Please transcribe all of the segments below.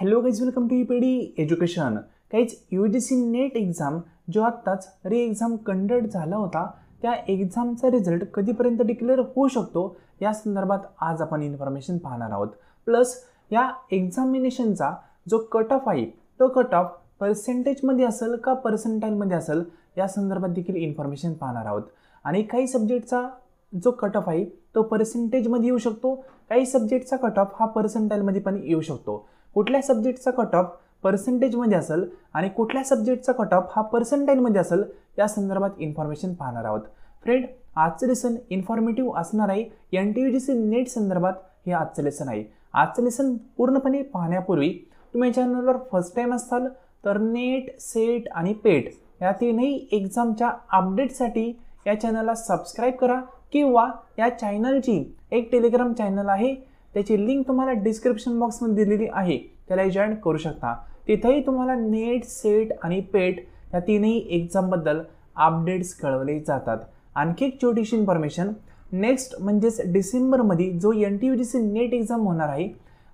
hello guys welcome to P D education काहीच U G C NET exam जो आत्ताच रे exam conduct झाला होता त्या एक्झामचा रिझल्ट कधीपर्यंत डिक्लेअर होऊ शकतो या संदर्भात आज आपण इन्फॉर्मेशन पाहणार आहोत प्लस या एक्झामिनेशनचा जो कट ऑफ आहे तो कट ऑफ पर्सेंटेजमध्ये असेल का पर्सेंटाईलमध्ये असेल या संदर्भात देखील इन्फॉर्मेशन पाहणार आहोत आणि काही सब्जेक्टचा जो कट ऑफ आहे तो पर्सेंटेजमध्ये येऊ शकतो काही सब्जेक्टचा कट ऑफ हा पर्सेंटाईलमध्ये पण येऊ शकतो कुठल्या सब्जेक्टचा कट ऑफ पर्सेंटेजमध्ये असेल आणि कुठल्या सब्जेक्टचा कट ऑफ हा पर्सेंटेजमध्ये असेल या संदर्भात इन्फॉर्मेशन पाहणार आहोत फ्रेंड आजचं लेसन इन्फॉर्मेटिव्ह असणार आहे N T U G C NET संदर्भात हे आजचं लेसन आहे आजचं लेसन पूर्णपणे पाहण्यापूर्वी तुम्ही चॅनलवर फर्स्ट टाईम असाल तर नेट सेट आणि पेट या तीनही एक्झामच्या अपडेटसाठी या चॅनलला सबस्क्राईब करा किंवा या चॅनलची एक टेलिग्राम चॅनल आहे त्याची लिंक तुम्हाला डिस्क्रिप्शन बॉक्समध्ये दिलेली आहे त्याला जॉईन करू शकता तिथेही तुम्हाला नेट सेट आणि पेट या तीनही एक्झामबद्दल अपडेट्स कळवले जातात आणखी एक छोटीशी इन्फॉर्मेशन नेक्स्ट म्हणजेच डिसेंबरमध्ये जो N T U G C NET exam होणार आहे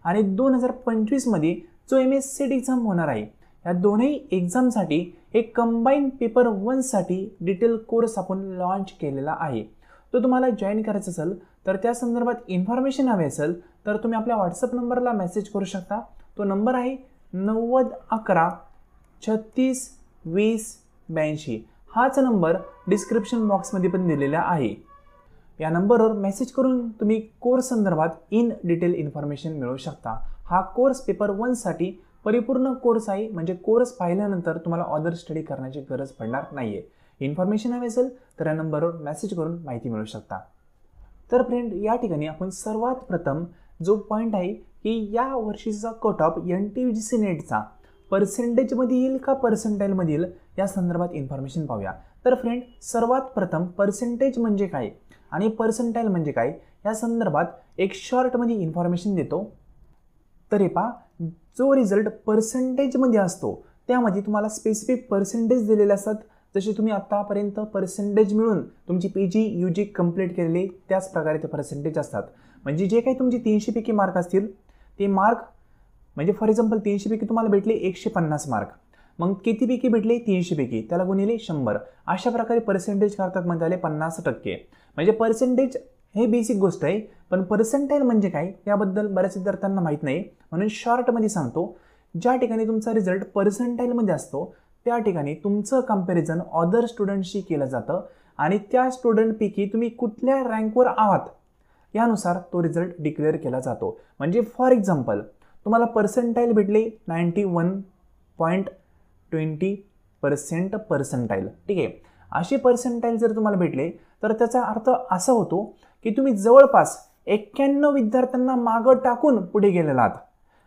आणि दोन हजार पंचवीसमध्ये जो एम एस सीट एक्झाम होणार आहे या दोन्ही एक्झामसाठी एक कंबाईन पेपर वनसाठी डिटेल कोर्स आपण लॉन्च केलेला आहे तो तुम्हाला जॉईन करायचा असेल तर त्या संदर्भात इन्फॉर्मेशन हवी असेल तर तुम्ही आपल्या व्हॉट्सअप नंबरला मेसेज करू शकता तो नंबर आहे नव्वद अकरा छत्तीस वीस ब्याऐंशी हाच नंबर डिस्क्रिप्शन बॉक्समध्ये पण दिलेला आहे या नंबरवर मेसेज करून तुम्ही कोर्स संदर्भात इन डिटेल इन्फॉर्मेशन मिळवू शकता हा कोर्स पेपर वनसाठी परिपूर्ण कोर्स आहे म्हणजे कोर्स पाहिल्यानंतर तुम्हाला ऑदर स्टडी करण्याची गरज पडणार नाही आहे इन्फॉर्मेशन हवी असेल तर या नंबरवर मेसेज करून माहिती मिळू शकता तर फ्रेंड या ठिकाणी आपण सर्वात प्रथम जो पॉईंट आहे की या वर्षीचा cut off N T G C नेटचा पर्सेंटेजमध्ये येईल का पर्सेंटाईलमध्ये येईल या संदर्भात इन्फॉर्मेशन पाहूया तर फ्रेंड सर्वात प्रथम पर्सेंटेज म्हणजे काय आणि पर्सेंटाईल म्हणजे काय या संदर्भात एक शॉर्टमध्ये इन्फॉर्मेशन देतो तरी पा जो रिझल्ट पर्सेंटेजमध्ये असतो त्यामध्ये तुम्हाला स्पेसिफिक पर्सेंटेज दिलेले असतात जशी तुम्ही आत्तापर्यंत पर्सेंटेज मिळून तुमची P G U G complete केलेली त्याच प्रकारे ते पर्सेंटेज असतात म्हणजे जे काही तीनशे पैकी मार्क असतील ते मार्क म्हणजे फॉर एक्झाम्पल तीनशेपैकी तुम्हाला भेटले एकशे पन्नास मार्क मग किती पैकी भेटले पैकी त्याला गुणिले शंभर अशा प्रकारे पर्सेंटेज करतात म्हणजे आले पन्नास टक्के म्हणजे पर्सेंटेज हे बेसिक गोष्ट आहे पण पर्सेंटाईल म्हणजे काय याबद्दल बऱ्याच विद्यार्थ्यांना माहीत नाही म्हणून शॉर्टमध्ये सांगतो ज्या ठिकाणी तुमचा रिझल्ट पर्सेंटाईलमध्ये असतो त्या ठिकाणी तुमचं कम्पॅरिझन अदर स्टुडंटशी केलं जातं आणि त्या स्टुडंटपैकी तुम्ही कुठल्या रँकवर आहात यानुसार तो रिझल्ट डिक्लेअर केला जातो म्हणजे फॉर एक्झाम्पल तुम्हाला पर्सेंटाईल भेटले ninety one point twenty percent percentile ठीक आहे अशी पर्सेंटाईल जर तुम्हाला भेटले तर त्याचा अर्थ असा होतो की तुम्ही जवळपास एक्क्याण्णव विद्यार्थ्यांना मागं टाकून पुढे गेलेला आहात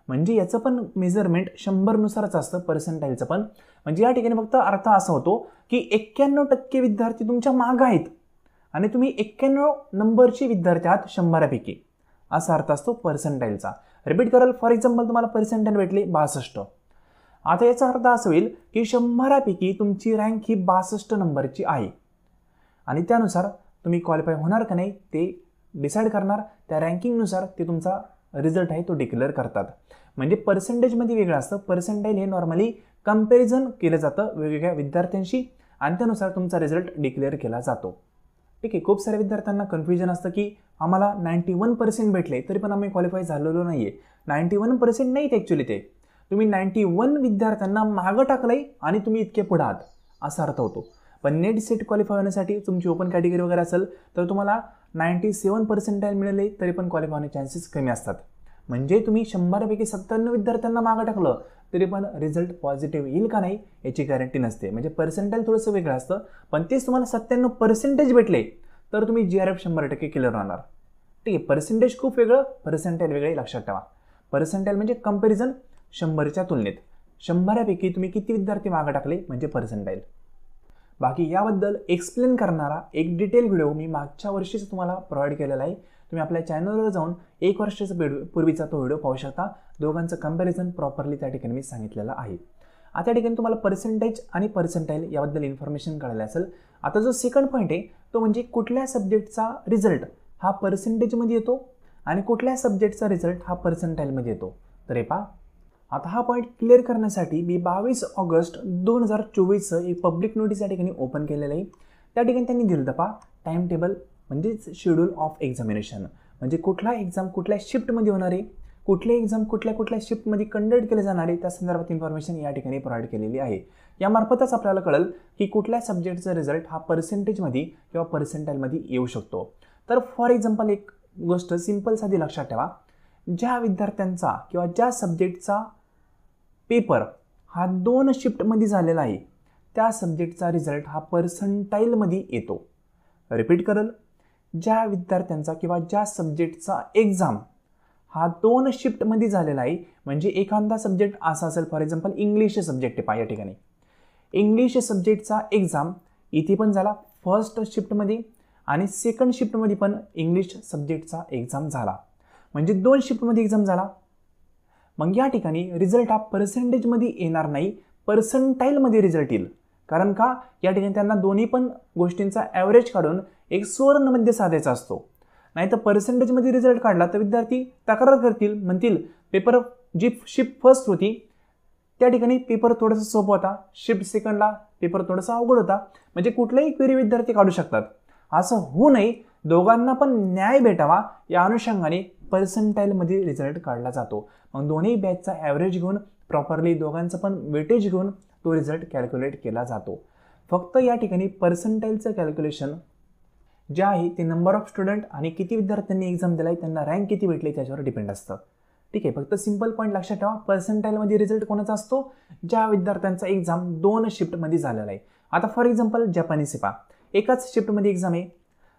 म्हणजे याचं पण मेजरमेंट शंभरनुसारच असतं पर्सेंटाईलचं पण म्हणजे या ठिकाणी फक्त अर्थ असा होतो की एक्क्याण्णव टक्के विद्यार्थी तुमच्या माग आहेत आणि तुम्ही एक्क्याण्णव नंबरचे विद्यार्थी आहात शंभरापैकी असा अर्थ असतो पर्सेंटाईलचा रिपीट कराल फॉर एक्झाम्पल तुम्हाला पर्सेंटाईल भेटले बासष्ट आता याचा अर्थ असा होईल की शंभरापैकी तुमची रँक ही बासष्ट नंबरची आहे आणि त्यानुसार तुम्ही क्वालिफाय होणार का नाही ते डिसाईड करणार त्या रँकिंगनुसार ते तुमचा रिझल्ट आहे तो डिक्लेअर करतात म्हणजे पर्सेंटेजमध्ये वेगळं असतं पर्सेंटेज हे नॉर्मली कम्पॅरिझन केलं जातं वेगवेगळ्या विद्यार्थ्यांशी आणि त्यानुसार तुमचा रिझल्ट डिक्लेअर केला जातो ठीक आहे खूप साऱ्या विद्यार्थ्यांना कन्फ्युजन असतं की आम्हाला नाईन्टी वन पर्सेंट भेटले तरी पण आम्ही क्वालिफाय झालेलो नाही आहे नाईंटी वन पर्सेंट नाहीत ॲक्च्युली ते तुम्ही नाईन्टी वन विद्यार्थ्यांना मागं टाकलं आहे आणि तुम्ही इतके पुढात असा अर्थ होतो पण नेट सेट क्वालिफाय होण्यासाठी तुमची ओपन कॅटेगरी वगैरे असेल तर तुम्हाला नाईंटी सेवन पर्सेंटाईल मिळाले तरी पण क्वालिफाय होण्याचे चान्सेस कमी असतात म्हणजे तुम्ही शंभरापैकी सत्त्याण्णव विद्यार्थ्यांना मागं टाकलं तरी पण रिझल्ट पॉझिटिव्ह येईल का नाही याची गॅरंटी नसते म्हणजे पर्सेंटेज थोडंसं वेगळं असतं पण तेच तुम्हाला सत्त्याण्णव पर्सेंटेज भेटले तर तुम्ही जी आर एफ शंभर टक्के क्लिअर राहणार ठीक आहे पर्सेंटेज खूप वेगळं पर्सेंटेज वेगळे लक्षात ठेवा पर्सेंटेज म्हणजे कंपॅरिझन शंभरच्या तुलनेत शंभरापैकी तुम्ही किती विद्यार्थी मागं टाकले म्हणजे पर्सेंटाईल बाकी याबद्दल एक्सप्लेन करणारा एक डिटेल व्हिडिओ मी मागच्या वर्षीच तुम्हाला प्रोव्हाइड केलेला आहे तुम्ही आपल्या चॅनलवर जाऊन एक वर्षाचा पूर्वीचा तो व्हिडिओ पाहू शकता दोघांचं कम्पॅरिझन प्रॉपरली त्या ठिकाणी मी सांगितलेलं आहे आता ठिकाणी तुम्हाला पर्सेंटेज आणि पर्सेंटाईल याबद्दल इन्फॉर्मेशन कळायला असेल आता जो सेकंड पॉईंट आहे तो म्हणजे कुठल्या सब्जेक्टचा रिझल्ट हा पर्सेंटेजमध्ये येतो आणि कुठल्या सब्जेक्टचा रिझल्ट हा पर्सेंटाईलमध्ये येतो तर हे पहा आता हा पॉईंट क्लिअर करण्यासाठी मी बावीस ऑगस्ट दोन हजार चोवीसचं एक पब्लिक नोटीस या ठिकाणी ओपन केलेलं आहे त्या ठिकाणी त्यांनी दिलं तपा टाईम टेबल म्हणजेच शेड्यूल ऑफ एक्झामिनेशन म्हणजे कुठला एक्झाम कुठल्या शिफ्टमध्ये होणार आहे कुठले एक्झाम कुठल्या कुठल्या शिफ्टमध्ये कंडक्ट केले जाणार आहे त्या संदर्भात इन्फॉर्मेशन या ठिकाणी प्रोव्हाइड केलेली आहे यामार्फतच आपल्याला कळेल की कुठल्या सब्जेक्टचा रिझल्ट हा पर्सेंटेजमध्ये किंवा पर्सेंटाईलमध्ये येऊ शकतो तर फॉर एक्झाम्पल एक गोष्ट सिंपल साधी लक्षात ठेवा ज्या विद्यार्थ्यांचा किंवा ज्या सब्जेक्टचा पेपर हा दोन शिफ्टमध्ये झालेला आहे त्या सब्जेक्टचा रिझल्ट हा पर्संटाईलमध्ये येतो रिपीट करल ज्या विद्यार्थ्यांचा किंवा ज्या सब्जेक्टचा एक्झाम हा दोन शिफ्टमध्ये झालेला आहे म्हणजे एखादा सब्जेक्ट असा असेल फॉर एक्झाम्पल इंग्लिश सब्जेक्ट आहे पाहिजे या ठिकाणी इंग्लिश सब्जेक्टचा एक्झाम इथे पण झाला फर्स्ट शिफ्टमध्ये आणि सेकंड शिफ्टमध्ये पण इंग्लिश सब्जेक्टचा एक्झाम झाला म्हणजे दोन शिफ्टमध्ये एक्झाम झाला मग या ठिकाणी रिझल्ट हा पर्सेंटेजमध्ये येणार नाही पर्संटाईलमध्ये रिझल्ट येईल कारण का या ठिकाणी त्यांना दोन्ही पण गोष्टींचा ॲव्हरेज काढून एक सुवर्णमध्ये साधायचा असतो नाही तर पर्सेंटेजमध्ये रिझल्ट काढला तर विद्यार्थी तक्रार करतील म्हणतील पेपर जी शिफ्ट फर्स्ट होती त्या ठिकाणी पेपर थोडासा सोपा होता शिफ्ट सेकंडला पेपर थोडासा अवघड होता म्हणजे कुठलाही क्वेरी विद्यार्थी काढू शकतात असं होऊ नये दोघांना पण न्याय भेटावा या अनुषंगाने पर्सेंटाईलमध्ये रिझल्ट काढला जातो मग दोन्ही बॅचचा ॲव्हरेज घेऊन प्रॉपरली दोघांचं पण वेटेज घेऊन तो रिझल्ट कॅल्क्युलेट केला जातो फक्त या ठिकाणी पर्सेंटाईलचं कॅल्क्युलेशन जे आहे ते नंबर ऑफ स्टुडंट आणि किती विद्यार्थ्यांनी एक्झाम दिला आहे त्यांना रँक किती भेटली त्याच्यावर डिपेंड असतं ठीक आहे फक्त सिंपल पॉईंट लक्षात ठेवा पर्सेंटाईलमध्ये रिझल्ट कोणाचा असतो ज्या विद्यार्थ्यांचा एक्झाम दोन शिफ्टमध्ये झालेला आहे आता फॉर एक्झाम्पल जपानी सिपा एकाच शिफ्टमध्ये एक्झाम आहे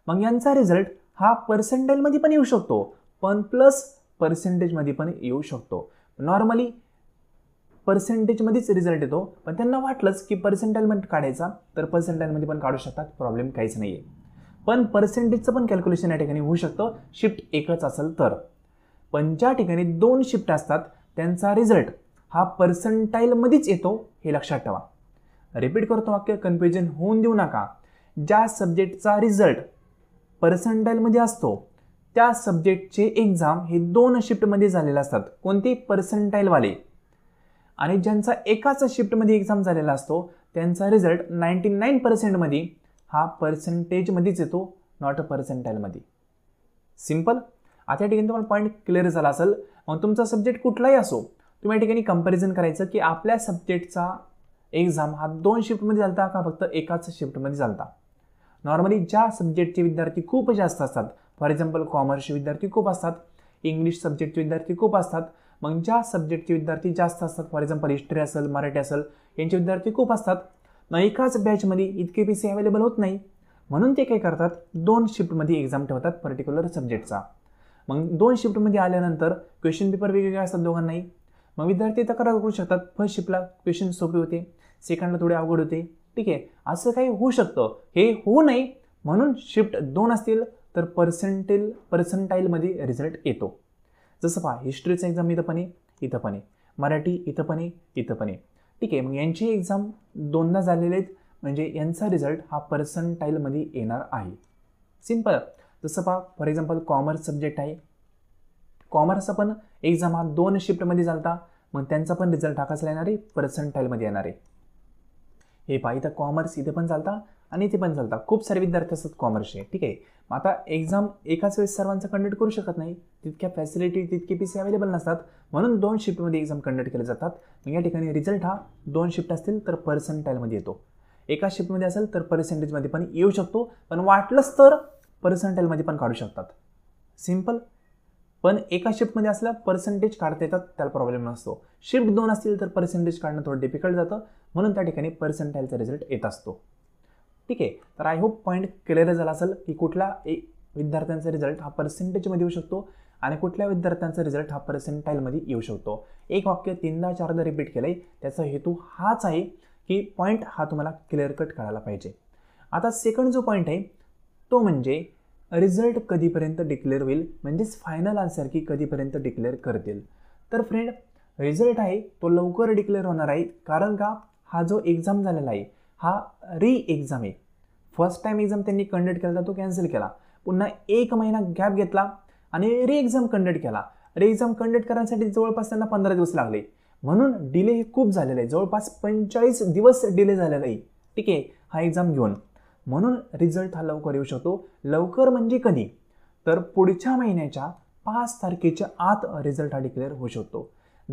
मग यांचा रिझल्ट हा पर्सेंटाईलमध्ये पण येऊ शकतो पण प्लस पर्सेंटेजमध्ये पण येऊ शकतो नॉर्मली पर्सेंटेजमध्येच रिझल्ट येतो पण त्यांना वाटलंच की पर्सेंटाईलमध्ये काढायचा तर पर्सेंटाईलमध्ये पण काढू शकतात प्रॉब्लेम काहीच नाही आहे पण पर्सेंटेजचं पण कॅल्क्युलेशन या ठिकाणी होऊ शकतं शिफ्ट एकच असेल तर पण ज्या ठिकाणी दोन शिफ्ट असतात त्यांचा रिझल्ट हा पर्सेंटाईलमध्येच येतो हे लक्षात ठेवा रिपीट करतो वाक्य कन्फ्युजन होऊन देऊ नका ज्या सब्जेक्टचा रिझल्ट पर्सेंटाईलमध्ये असतो त्या सब्जेक्टचे एक्झाम हे दोन शिफ्टमध्ये झालेले असतात कोणते पर्सेंटाईलवाले आणि ज्यांचा एकाच शिफ्टमध्ये एक्झाम झालेला असतो त्यांचा रिझल्ट नाईंटी नाईन पर्सेंटमध्ये हा पर्सेंटेजमध्येच येतो नॉट अ पर्सेंटाईलमध्ये सिम्पल आता या ठिकाणी तुम्हाला पॉईंट क्लिअर झाला असेल मग तुमचा सब्जेक्ट कुठलाही असो तुम्ही या ठिकाणी कंपॅरिझन करायचं की आपल्या सब्जेक्टचा एक्झाम हा दोन शिफ्टमध्ये झालता का फक्त एकाच शिफ्टमध्ये झालता नॉर्मली ज्या सब्जेक्टचे विद्यार्थी खूप जास्त असतात फॉर एक्झाम्पल कॉमर्सचे विद्यार्थी खूप असतात इंग्लिश सब्जेक्टचे विद्यार्थी खूप असतात मग ज्या सब्जेक्टचे विद्यार्थी जास्त असतात फॉर एक्झाम्पल हिस्ट्री असेल मराठी असेल यांचे विद्यार्थी खूप असतात मग एकाच बॅचमध्ये इतके पी सी अवेलेबल होत नाही म्हणून ते काय करतात दोन शिफ्टमध्ये एक्झाम ठेवतात पर्टिक्युलर सब्जेक्टचा मग दोन शिफ्टमध्ये आल्यानंतर क्वेश्चन पेपर वेगवेगळे असतात दोघांनाही मग विद्यार्थी तक्रार करू शकतात फर्स्ट शिफ्टला क्वेश्चन सोपे होते सेकंडला थोडे अवघड होते ठीक आहे असं काही होऊ शकतं हे होऊ नये म्हणून शिफ्ट दोन असतील तर पर्सेंटेल पर्सेंटाईलमध्ये रिझल्ट येतो जसं पहा हिस्ट्रीचं एक्झाम इथं पण आहे इथं पण आहे मराठी इथं पण आहे इथं पण आहे ठीक आहे मग यांची एक्झाम दोनदा झालेले आहेत म्हणजे यांचा रिझल्ट हा पर्सेंटाईलमध्ये येणार आहे सिम्पल जसं पहा फॉर एक्झाम्पल कॉमर्स सब्जेक्ट आहे कॉमर्सचा पण एक्झाम हा दोन शिफ्टमध्ये चालता मग त्यांचा पण रिझल्ट हा कसला येणार आहे पर्सनटाईलमध्ये येणार आहे हे पहा इथं कॉमर्स इथे पण चालता आणि इथे पण चालता खूप सारे विद्यार्थी असतात कॉमर्सचे ठीक आहे मग आता एक्झाम एकाच वेळेस सर्वांचा कंडक्ट करू शकत नाही तितक्या फॅसिलिटी तितके पी सी अवेलेबल नसतात म्हणून दोन शिफ्टमध्ये एक्झाम कंडक्ट केले जातात मग या ठिकाणी रिझल्ट हा दोन शिफ्ट असतील तर पर्सेंटाईलमध्ये येतो एका शिफ्टमध्ये असेल तर पर्सेंटेजमध्ये पण येऊ शकतो पण वाटलंच तर पर्सेंटाईलमध्ये पण काढू शकतात सिम्पल पण एका शिफ्टमध्ये असल्या पर्सेंटेज काढता येतात त्याला प्रॉब्लेम नसतो शिफ्ट दोन असतील तर पर्सेंटेज काढणं थोडं डिफिकल्ट जातं म्हणून त्या ठिकाणी पर्सेंटाईलचा रिझल्ट येत असतो ठीक आहे तर आय होप पॉईंट क्लिअर झाला असेल की कुठला एक विद्यार्थ्यांचा रिझल्ट हा पर्सेंटेजमध्ये येऊ शकतो आणि कुठल्या विद्यार्थ्यांचा रिझल्ट हा पर्सेंटाईलमध्ये येऊ शकतो एक वाक्य तीनदा चारदा रिपीट केलं आहे त्याचा हेतू हाच आहे की पॉईंट हा तुम्हाला क्लिअर कट करायला पाहिजे आता सेकंड जो पॉईंट आहे तो म्हणजे रिझल्ट कधीपर्यंत डिक्लेअर होईल म्हणजेच फायनल आन्सर की कधीपर्यंत डिक्लेअर करतील तर फ्रेंड रिझल्ट आहे तो लवकर डिक्लेअर होणार आहे कारण का हा जो एक्झाम झालेला आहे हा री एक्झाम आहे फर्स्ट टाईम एक्झाम त्यांनी कंडक्ट केला तो कॅन्सल केला पुन्हा एक महिना गॅप घेतला आणि री एक्झाम कंडक्ट केला री एक्झाम कंडक्ट करण्यासाठी जवळपास त्यांना पंधरा दिवस लागले म्हणून डिले हे खूप झालेलं आहे जवळपास पंचेचाळीस दिवस डिले झालेला आहे ठीक आहे हा एक्झाम घेऊन म्हणून रिझल्ट हा लवकर येऊ शकतो लवकर म्हणजे कधी तर पुढच्या महिन्याच्या पाच तारखेच्या आत रिझल्ट हा डिक्लेअर होऊ शकतो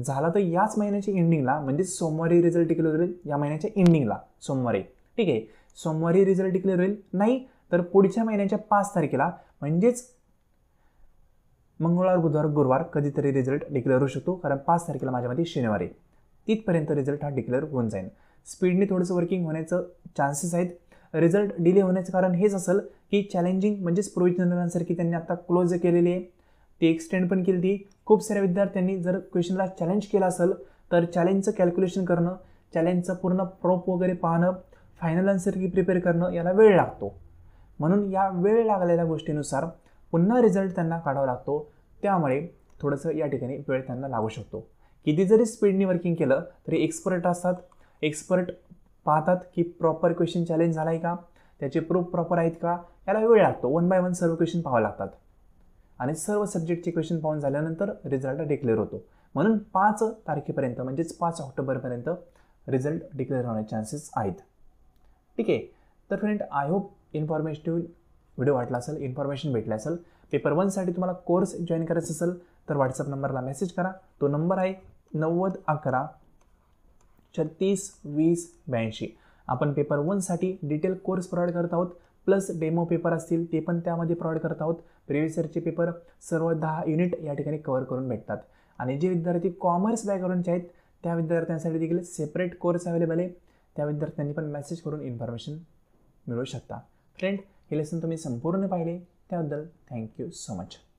झाला तर याच महिन्याच्या एंडिंगला म्हणजे सोमवारी रिझल्ट डिक्लेअर होईल या महिन्याच्या एंडिंगला सोमवारी ठीक आहे सोमवारी रिझल्ट डिक्लेअर होईल नाही तर पुढच्या महिन्याच्या पाच तारखेला म्हणजेच मंगळवार बुधवार गुरुवार कधीतरी रिझल्ट डिक्लेअर होऊ शकतो कारण पाच तारखेला माझ्यामध्ये शनिवारी तिथपर्यंत रिझल्ट हा डिक्लेअर होऊन जाईल स्पीडने थोडंसं वर्किंग होण्याचं चान्सेस आहेत रिझल्ट डिले होण्याचं कारण हेच असेल की चॅलेंजिंग म्हणजेच प्रोविजनलांसारखी त्यांनी आता क्लोज केलेली आहे ती एक्सटेंड पण केली होती खूप साऱ्या विद्यार्थ्यांनी जर क्वेश्चनला चॅलेंज केलं असेल तर चॅलेंजचं कॅल्क्युलेशन करणं चॅलेंजचं पूर्ण प्रॉप वगैरे पाहणं फायनल आन्सर की प्रिपेअर करणं याला वेळ लागतो म्हणून या वेळ लागलेल्या गोष्टीनुसार पुन्हा रिझल्ट त्यांना काढावा लागतो त्यामुळे थोडंसं या ठिकाणी वेळ त्यांना लागू शकतो किती जरी स्पीडनी वर्किंग केलं तरी एक्सपर्ट असतात एक्सपर्ट पाहतात की प्रॉपर क्वेश्चन चॅलेंज झाला आहे का त्याचे प्रूफ प्रॉपर आहेत का याला वेळ लागतो वन बाय वन सर्व क्वेश्चन पाहावं लागतात आणि सर्व सब्जेक्टचे क्वेश्चन पाहून झाल्यानंतर रिझल्ट डिक्लेअर होतो म्हणून पाच तारखेपर्यंत म्हणजेच पाच ऑक्टोबरपर्यंत रिझल्ट डिक्लेअर होण्याचे चान्सेस आहेत ठीक आहे तर friend I hope informative video वाटला असेल इन्फॉर्मेशन भेटला असेल पेपर वनसाठी तुम्हाला कोर्स जॉईन करायचा असेल तर व्हॉट्सअप नंबरला मेसेज करा तो नंबर आहे नव्वद अकरा छत्तीस वीस ब्याऐंशी आपण पेपर वनसाठी डिटेल कोर्स प्रोव्हाइड करत आहोत प्लस डेमो पेपर असतील ते पण त्यामध्ये प्रोवाईड करत आहोत प्रिव्हियस इयरचे पेपर सर्व दहा युनिट या ठिकाणी कवर करून भेटतात आणि जे विद्यार्थी कॉमर्स बॅकग्राऊंडचे आहेत त्या विद्यार्थ्यांसाठी देखील सेपरेट कोर्स अवेलेबल आहे त्या विद्यार्थ्यांनी पण मेसेज करून इन्फॉर्मेशन मिळवू शकता फ्रेंड हे लेसन तुम्ही संपूर्ण पाहिले त्याबद्दल थँक्यू सो मच